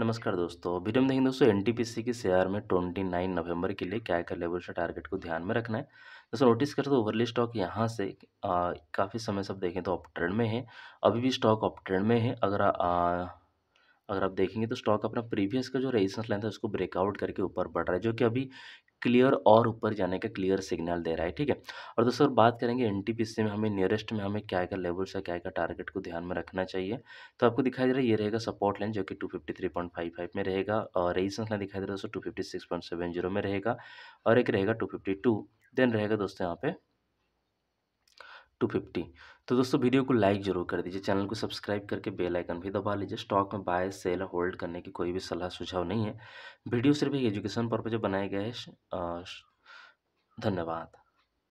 नमस्कार दोस्तों वीडियो में देखेंगे दोस्तों एनटीपीसी के शेयर में 29 नवंबर के लिए क्या क्या लेवल से टारगेट को ध्यान में रखना है दोस्तों नोटिस करते तो ओवरली स्टॉक यहाँ से काफ़ी समय से आप देखें तो ऑपट्रेंड में है अभी भी स्टॉक अप ट्रेंड में है अगर आ, अगर आप देखेंगे तो स्टॉक अपना प्रीवियस का जो रेजिस्टेंस लाइन था उसको ब्रेकआउट करके ऊपर बढ़ रहा है जो कि अभी क्लियर और ऊपर जाने का क्लियर सिग्नल दे रहा है ठीक है और दोस्तों बात करेंगे एन में हमें नियरेस्ट में हमें क्या क्या लेवल्स है क्या क्या टारगेट को ध्यान में रखना चाहिए तो आपको दिखाई दे रहा है ये रहेगा सपोर्ट लाइन जो कि 253.55 में रहेगा और रेजिस्टेंस लाइन दिखाई दे रहा है दोस्तों जीरो में रहेगा और एक रहेगा टू देन रहेगा दोस्तों यहाँ पे टू फिफ्टी तो दोस्तों वीडियो को लाइक जरूर कर दीजिए चैनल को सब्सक्राइब करके बेल आइकन भी दबा लीजिए स्टॉक में बाय सेल होल्ड करने की कोई भी सलाह सुझाव नहीं है वीडियो सिर्फ एक एजुकेशन पर्पज बनाया गया है धन्यवाद